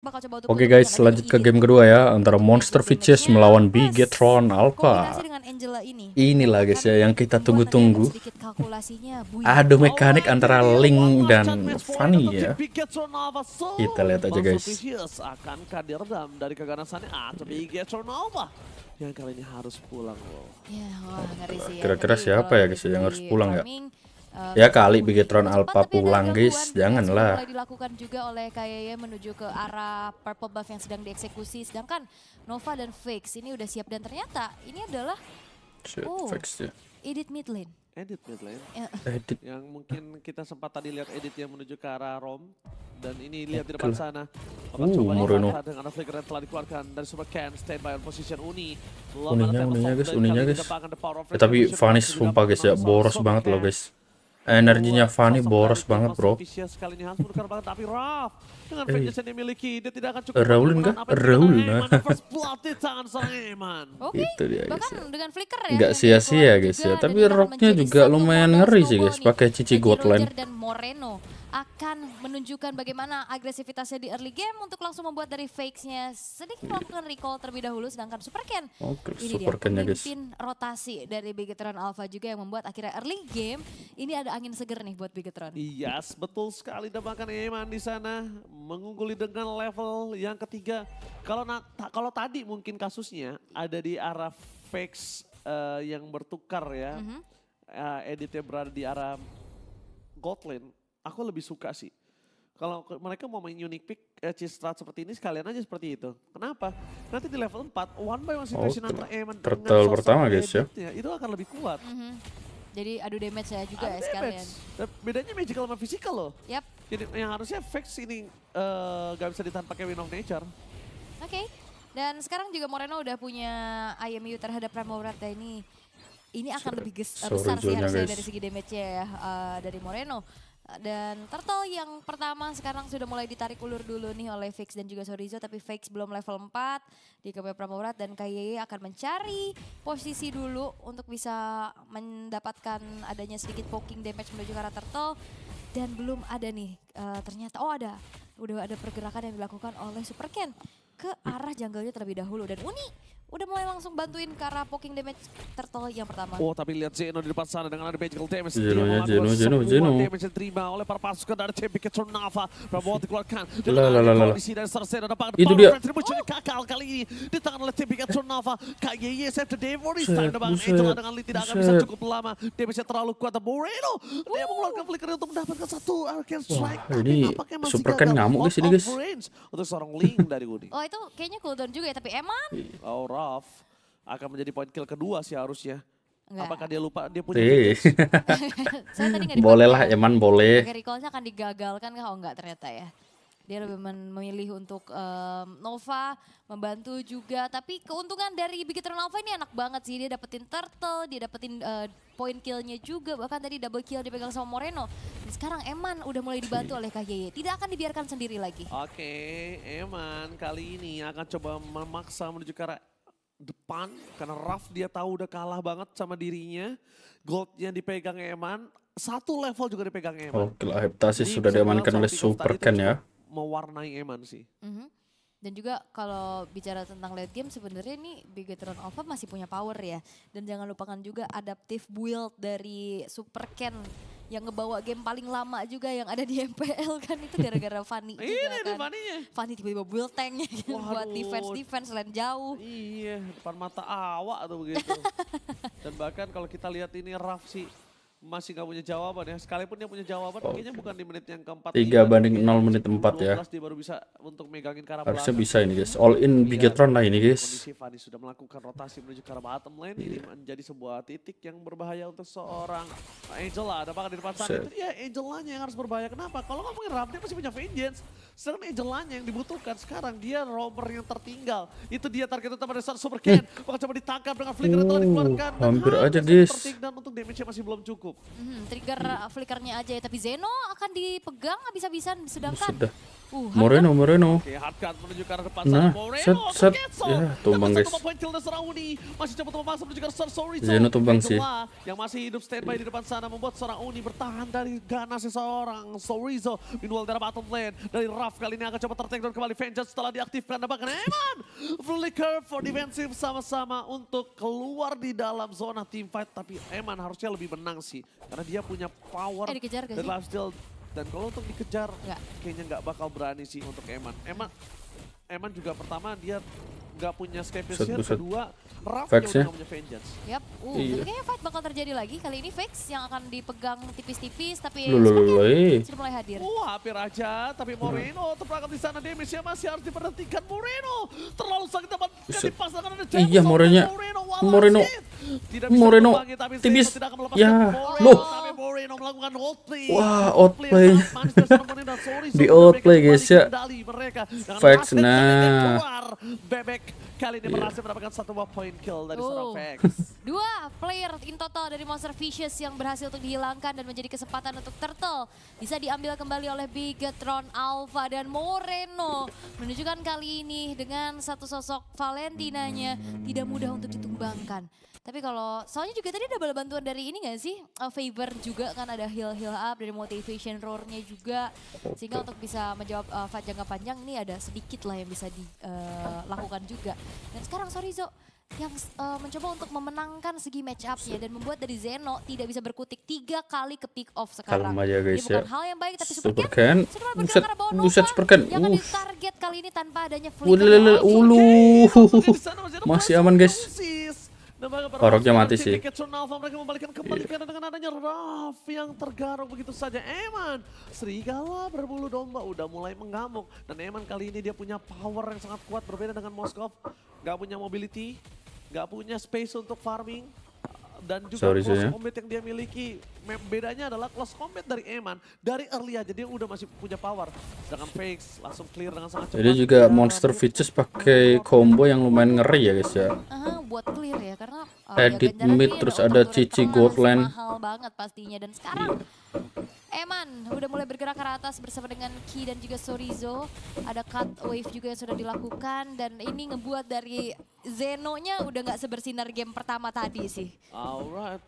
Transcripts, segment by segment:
Oke okay guys, lanjut ke game kedua ya antara Monster Features melawan Bigetron Alpha. Inilah guys ya yang kita tunggu-tunggu. aduh mekanik antara Link dan Fanny ya. Kita lihat aja guys. Ah, ya, ya. Kira-kira siapa ya guys yang harus pulang ya? Uh, ya kali Bigetron Alpha pulang guys, janganlah. dilakukan juga oleh KYY menuju ke arah purple buff yang sedang dieksekusi. Sedangkan Nova dan Fix ini udah siap dan ternyata ini adalah Shit, oh, Fix ya. Edit mid lane. Edit mid lane. Yeah. Edit. Yang mungkin kita sempat tadi lihat edit yang menuju ke arah Rom dan ini lihat di depan sana. Bakal uh, dengan Moreno. dengan Flicker telah dikeluarkan dari Super Ken standby on position Uni. Uninya, uninya guys, uninya eh, guys. Ya, tapi Vanis sumpah guys ya, boros banget loh guys. Energinya Fanny boros banget, bro. Eh, iya. Raulin enggak? Raulin, ah. Itu dia guys. Ya. Enggak ya, sia-sia guys ya, tapi rocknya juga lumayan ngeri sih guys, pakai cici Gotland akan menunjukkan bagaimana agresivitasnya di early game untuk langsung membuat dari fakesnya sedikit melakukan recall terlebih dahulu sedangkan Super Ken okay, ini Super dia pemimpin rotasi dari Bigetron Alpha juga yang membuat akhirnya early game ini ada angin seger nih buat Bigetron. Iya yes, betul sekali dan Eman di sana mengungguli dengan level yang ketiga. Kalau kalau tadi mungkin kasusnya ada di arah fakes uh, yang bertukar ya. Mm -hmm. uh, editnya berada di arah Gotland Aku lebih suka sih. Kalau mereka mau main unique pick, eh, strat seperti ini sekalian aja seperti itu. Kenapa? Nanti di level 4, one by one oh, situation oh, antara Eamon dengan pertama guys ya. Itu akan lebih kuat. Mm -hmm. Jadi adu damage ya juga adu ya sekalian. Damage. Bedanya magical sama physical loh. Yap. Jadi yang harusnya fix ini uh, eh, gak bisa ditahan pakai Win of Nature. Oke. Okay. Dan sekarang juga Moreno udah punya IMU terhadap Ramorata ini. Ini akan sorry, lebih besar sih harusnya guys. dari segi damage-nya ya uh, dari Moreno. Dan turtle yang pertama sekarang sudah mulai ditarik ulur dulu nih oleh Fix dan juga Sorizo. Tapi Fix belum level 4 di KP Pramurat dan Kye akan mencari posisi dulu untuk bisa mendapatkan adanya sedikit poking damage menuju ke arah turtle. Dan belum ada nih uh, ternyata, oh ada. Udah ada pergerakan yang dilakukan oleh Super Ken ke arah jungle-nya terlebih dahulu. Dan Uni udah mulai langsung bantuin karena poking damage Turtle yang pertama. Oh, tapi lihat Zeno di depan sana dengan ada magical damage. Zeno, ya, Zeno, Zeno, Zeno. damage yang terima oleh para pasukan dari CB Ketur Nava. Prabowo dikeluarkan. Dengan ada kondisi dari Sarsen ada Itu dia. Retribution oh. kakal kali ini di tangan oleh CB Ketur Nava. KYY save the Devoris. Time bang Angel dengan lead tidak akan bisa cukup lama. Damage-nya terlalu kuat. Moreno, dia mengeluarkan flicker untuk mendapatkan satu arcane strike. Wah, ini super kan ngamuk guys ini guys. Untuk seorang Link dari Woody. Oh, itu kayaknya cooldown juga ya, tapi emang. Aura. Rav akan menjadi point kill kedua sih harusnya. Enggak. Apakah dia lupa dia punya Boleh lah, Eman boleh. Recallnya akan digagalkan kalau oh, enggak ternyata ya. Dia lebih memilih untuk um, Nova membantu juga. Tapi keuntungan dari Eternal Nova ini enak banget sih. Dia dapetin turtle, dia dapetin uh, point killnya juga. Bahkan tadi double kill dipegang sama Moreno. Dan sekarang Eman udah mulai dibantu oleh Kak Tidak akan dibiarkan sendiri lagi. Oke, Eman kali ini akan coba memaksa menuju ke arah depan karena Raf dia tahu udah kalah banget sama dirinya. Gold yang dipegang Eman, satu level juga dipegang Eman. Oh, gila sudah diamankan oleh Super Ken ya. Mewarnai Eman sih. Mm -hmm. Dan juga kalau bicara tentang late game sebenarnya ini Bigatron Alpha masih punya power ya. Dan jangan lupakan juga adaptive build dari Super Ken yang ngebawa game paling lama juga yang ada di MPL kan itu gara-gara Fanny iya, juga iya, kan. Fanny-nya. Fanny tiba-tiba build tanknya kan buat defense-defense selain jauh. Iya, depan mata awak atau begitu. Dan bahkan kalau kita lihat ini Raf sih masih nggak punya jawaban ya. Sekalipun dia punya jawaban, okay. kayaknya bukan di menit yang keempat. Tiga banding nol menit empat ya. Dia baru bisa untuk megangin Karabulana. Harusnya bisa ini guys. All in iya, Bigetron lah ini guys. Kondisi Fani sudah melakukan rotasi menuju ke arah bottom lane. Yeah. Ini iya. menjadi sebuah titik yang berbahaya untuk seorang Angela. Ada bahkan di depan sana. Itu dia Angelanya yang harus berbahaya. Kenapa? Kalau ngomongin Raff, dia pasti punya vengeance. sekarang Angelanya yang dibutuhkan sekarang. Dia romper yang tertinggal. Itu dia target utama dari Super Ken. Eh. bakal coba ditangkap dengan flicker yang telah uh, dikeluarkan. hampir aja guys. Dan untuk damage masih belum cukup cukup. Mm -hmm, trigger hmm. flickernya aja ya, tapi Zeno akan dipegang habis-habisan sedangkan Sudah. Uh, Moreno, Moreno. nah, Set, set. Ya, tumbang guys. Zeno ya, tumbang sih. Yang masih hidup standby di depan sana membuat seorang Uni bertahan dari ganas seorang Sorizo. Meanwhile dari bottom lane dari Raf kali ini akan coba tertake dan kembali Vengeance setelah diaktifkan Dapat bahkan Eman flicker for defensive sama-sama untuk keluar di dalam zona team fight tapi Eman harusnya lebih menang sih karena dia punya power eh, dikejar, gak sih? Dan kalau untuk dikejar, nggak. kayaknya nggak bakal berani sih untuk Eman. Eman, Eman juga pertama dia nggak punya escape set, set. kedua Raf yang punya vengeance. Yap, uh, iya. tapi kayaknya fight bakal terjadi lagi. Kali ini Fix yang akan dipegang tipis-tipis, tapi sepertinya sudah mulai hadir. Oh, hampir aja, tapi Moreno terperangkap di sana. Damage-nya masih harus diperhatikan. Moreno terlalu sakit dapat dipasangkan ada Iya, Moreno. Moreno, Moreno, Moreno, ya. Moreno, tipis. Ya, loh. Wah, outplay. Di outplay guys ya. Fax nah. Bebek Dua player in total dari Monster Vicious yang berhasil untuk dihilangkan dan menjadi kesempatan untuk Turtle bisa diambil kembali oleh Bigatron Alpha dan Moreno. Menunjukkan kali ini dengan satu sosok Valentinanya tidak mudah untuk ditumbangkan. Tapi kalau soalnya juga tadi ada bala bantuan dari ini gak sih? Uh, favor juga kan ada heal heal up dari motivation roar-nya juga. Sehingga untuk bisa menjawab uh, jangka panjang ini ada sedikit lah yang bisa dilakukan eh, uh, juga. Dan sekarang sorry Zo, yang uh, mencoba untuk memenangkan segi match up ya dan membuat dari Zeno tidak bisa berkutik tiga kali ke pick off sekarang. Kalem aja guys ya. hal yang baik tapi Super Buset, buset Super Yang uh. target kali ini tanpa adanya flicker. Ulu. Masih aman guys. Oroknya mati sih. mereka membalikan kembali yeah. karena dengan adanya Raf yang tergaruk begitu saja. Eman, serigala berbulu domba udah mulai mengamuk. Dan Eman kali ini dia punya power yang sangat kuat berbeda dengan Moskov. Gak punya mobility, gak punya space untuk farming dan juga sorry, close yeah. combat yang dia miliki. Bedanya adalah close combat dari Eman dari early aja dia udah masih punya power. dengan Fakes langsung clear dengan sangat cepat. Iya, jadi juga dan monster features pakai iya. combo yang lumayan ngeri ya guys ya. Uh, buat clear ya karena uh, edit ya, mid terus ada Cici Godland. Mahal banget pastinya dan sekarang Eman udah mulai bergerak ke atas bersama dengan Ki dan juga Sorizo. Ada cut wave juga yang sudah dilakukan dan ini ngebuat dari Zeno nya udah nggak sebersinar game pertama tadi sih. Alright,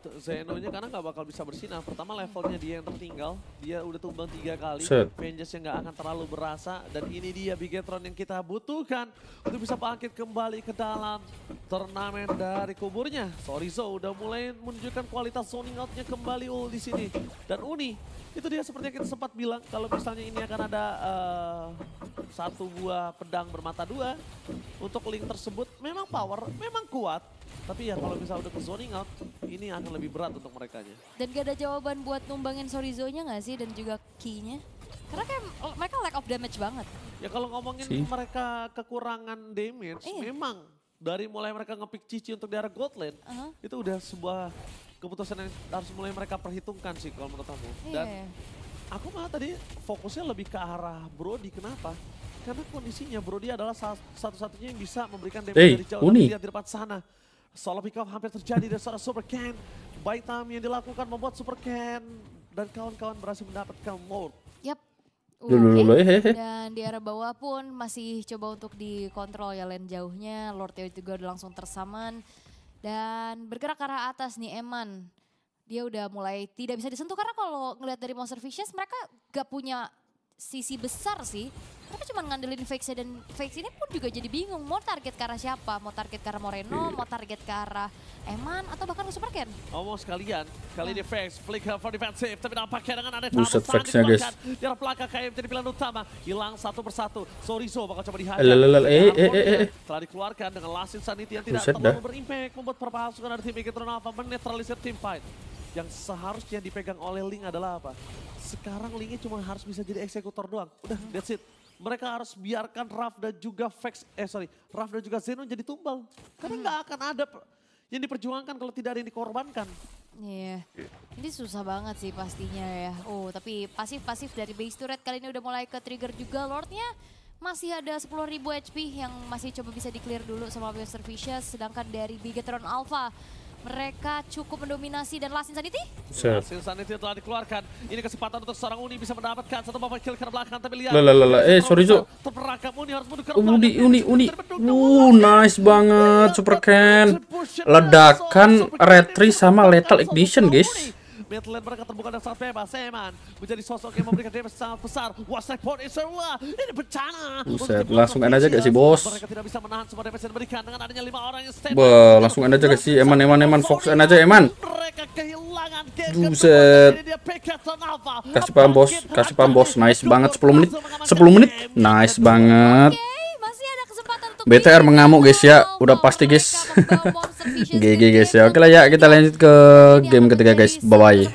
nya karena nggak bakal bisa bersinar. Pertama levelnya dia yang tertinggal, dia udah tumbang tiga kali. Set. Vengeance yang nggak akan terlalu berasa dan ini dia Bigetron yang kita butuhkan untuk bisa bangkit kembali ke dalam turnamen dari kuburnya. Sorry Sorizo udah mulai menunjukkan kualitas zoning outnya kembali ul di sini dan Uni itu dia seperti yang kita sempat bilang kalau misalnya ini akan ada uh, satu buah pedang bermata dua untuk link tersebut memang memang power, memang kuat. Tapi ya kalau misalnya udah ke zoning out, ini akan lebih berat untuk mereka. Dan gak ada jawaban buat numbangin Sorizo-nya gak sih dan juga key-nya? Karena kayak mereka lack of damage banget. Ya kalau ngomongin si. mereka kekurangan damage, eh. memang dari mulai mereka ngepick Cici untuk di arah gold lane, uh -huh. itu udah sebuah keputusan yang harus mulai mereka perhitungkan sih kalau menurut kamu. Dan iya. aku malah tadi fokusnya lebih ke arah Brody, kenapa? Karena kondisinya Brody adalah satu-satunya yang bisa memberikan damage hey, dari jauh unik. dari depan sana. Solo pick up hampir terjadi dari seorang Super Ken. Baik time yang dilakukan membuat Super Ken dan kawan-kawan berhasil mendapatkan mode. Yap. Okay. Eh, eh, eh. Dan di arah bawah pun masih coba untuk dikontrol ya lane jauhnya. Lord Teo juga udah langsung tersaman. Dan bergerak ke arah atas nih Eman. Dia udah mulai tidak bisa disentuh karena kalau ngelihat dari Monster Vicious mereka gak punya sisi besar sih mereka cuma ngandelin Vex dan fake ini pun juga jadi bingung mau target ke arah siapa, mau target ke arah Moreno, yeah. mau target ke arah Eman atau bahkan ke Superken. Oh, sekalian. Kali ini Vex nah. flick for defensive tapi nampaknya dengan ada Buset Vexnya guys. Di arah belakang KM jadi pilihan utama. Hilang satu persatu. Sorizo bakal coba dihajar. Eh eh, eh, eh, eh, eh. Telah dikeluarkan dengan last insanity yang tidak terlalu berimpact membuat perpahasukan dari tim Iketron Alpha menetralisir tim fight yang seharusnya dipegang oleh Link adalah apa? Sekarang Linknya cuma harus bisa jadi eksekutor doang. Udah, hmm. that's it mereka harus biarkan Raf dan juga vex eh sorry, Raf dan juga Zenon jadi tumbal. Karena hmm. nggak hmm. akan ada yang diperjuangkan kalau tidak ada yang dikorbankan. Iya, yeah. ini susah banget sih pastinya ya. Oh, tapi pasif-pasif dari base turret kali ini udah mulai ke trigger juga Lordnya. Masih ada 10.000 HP yang masih coba bisa di-clear dulu sama Master Vicious. Sedangkan dari Bigetron Alpha mereka cukup mendominasi dan Lasin Sanity? Lasin Sanity telah dikeluarkan. Ini kesempatan untuk seorang Uni bisa mendapatkan satu pemain kill ke belakang tapi lihat. Lah lah lah eh sorry Jo. Terperangkap Uni harus oh, mundur ke Uni Uni Uni. Uh nice banget Super Ken. Ledakan Retri sama Lethal Ignition guys. Mid lane mereka terbuka dan sangat bebas. Seman menjadi sosok yang memberikan damage sangat besar. Wasek Port Iserla. Ini bencana. Buset, langsung end aja gak sih bos? Mereka tidak bisa menahan semua damage yang diberikan dengan adanya lima orang yang stand. Bah, langsung end aja gak sih? Eman, Eman, Eman. Fox end aja, Eman. Mereka kehilangan game. Buset. Kasih paham bos, kasih paham bos. Nice banget 10 menit. 10 menit. Nice banget. BTR mengamuk guys ya udah pasti guys GG guys ya oke lah ya kita lanjut ke game ketiga guys bye bye